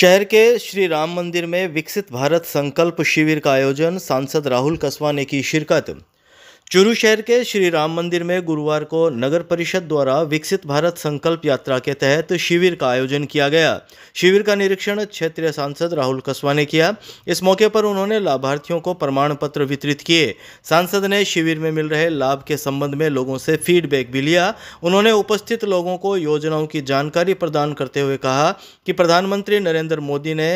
शहर के श्री राम मंदिर में विकसित भारत संकल्प शिविर का आयोजन सांसद राहुल कस्बा ने की शिरकत चूरू शहर के श्री राम मंदिर में गुरुवार को नगर परिषद द्वारा विकसित भारत संकल्प यात्रा के तहत शिविर का आयोजन किया गया शिविर का निरीक्षण क्षेत्रीय सांसद राहुल कस्बा ने किया इस मौके पर उन्होंने लाभार्थियों को प्रमाण पत्र वितरित किए सांसद ने शिविर में मिल रहे लाभ के संबंध में लोगों से फीडबैक भी लिया उन्होंने उपस्थित लोगों को योजनाओं की जानकारी प्रदान करते हुए कहा कि प्रधानमंत्री नरेंद्र मोदी ने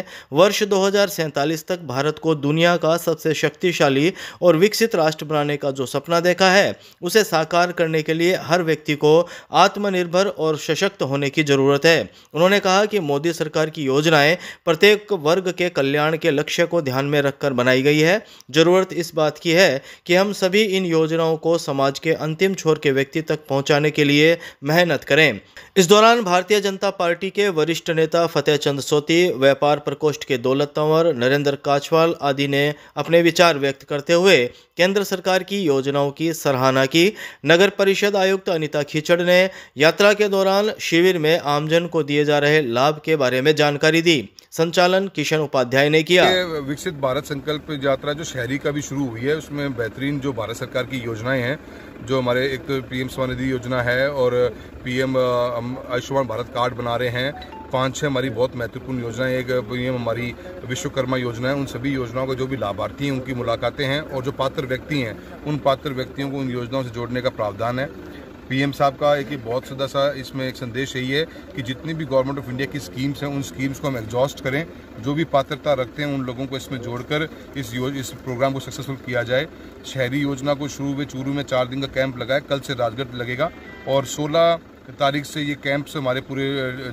वर्ष दो तक भारत को दुनिया का सबसे शक्तिशाली और विकसित राष्ट्र बनाने का जो सपना देखा है उसे साकार करने के लिए हर व्यक्ति को आत्मनिर्भर और सशक्त होने की ज़रूरत है उन्होंने कहा कि मोदी सरकार की योजनाएं प्रत्येक वर्ग के कल्याण के लक्ष्य को ध्यान में रखकर बनाई गई है ज़रूरत इस बात की है कि हम सभी इन योजनाओं को समाज के अंतिम छोर के व्यक्ति तक पहुंचाने के लिए मेहनत करें इस दौरान भारतीय जनता पार्टी के वरिष्ठ नेता फतेह चंद सोती व्यापार प्रकोष्ठ के दौलत तंवर नरेंद्र काछवाल आदि ने अपने विचार व्यक्त करते हुए केंद्र सरकार की योजना योजनाओं की सराहना की नगर परिषद आयुक्त अनिता खीचड़ ने यात्रा के दौरान शिविर में आमजन को दिए जा रहे लाभ के बारे में जानकारी दी संचालन किशन उपाध्याय ने किया विकसित भारत संकल्प यात्रा जो शहरी का भी शुरू हुई है उसमें बेहतरीन जो भारत सरकार की योजनाएं हैं जो हमारे एक तो पीएम स्वनिधि योजना है और पीएम आयुष्मान भारत कार्ड बना रहे हैं पाँच छः हमारी बहुत महत्वपूर्ण योजनाएं एक ये हमारी विश्वकर्मा योजना है उन सभी योजनाओं का जो भी लाभार्थी हैं उनकी मुलाकातें हैं और जो पात्र व्यक्ति हैं उन पात्र व्यक्तियों को उन योजनाओं से जोड़ने का प्रावधान है पीएम साहब का एक बहुत सदा सा इसमें एक संदेश यही है कि जितनी भी गवर्नमेंट ऑफ इंडिया की स्कीम्स हैं उन स्कीम्स को हम एग्जॉस्ट करें जो भी पात्रता रखते हैं उन लोगों को इसमें जोड़कर इस योज इस प्रोग्राम को सक्सेसफुल किया जाए शहरी योजना को शुरू में चूरू में चार दिन का कैंप लगाए कल से राजगढ़ लगेगा और सोलह तारीख से ये कैंप्स हमारे पूरे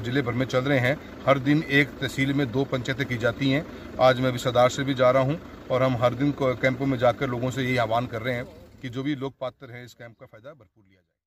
ज़िले भर में चल रहे हैं हर दिन एक तहसील में दो पंचायतें की जाती हैं आज मैं अभी सदार से भी जा रहा हूँ और हम हर दिन कैंपों में जाकर लोगों से यही आह्वान कर रहे हैं कि जो भी लोग पात्र हैं इस कैंप का फ़ायदा भरपूर लिया जाए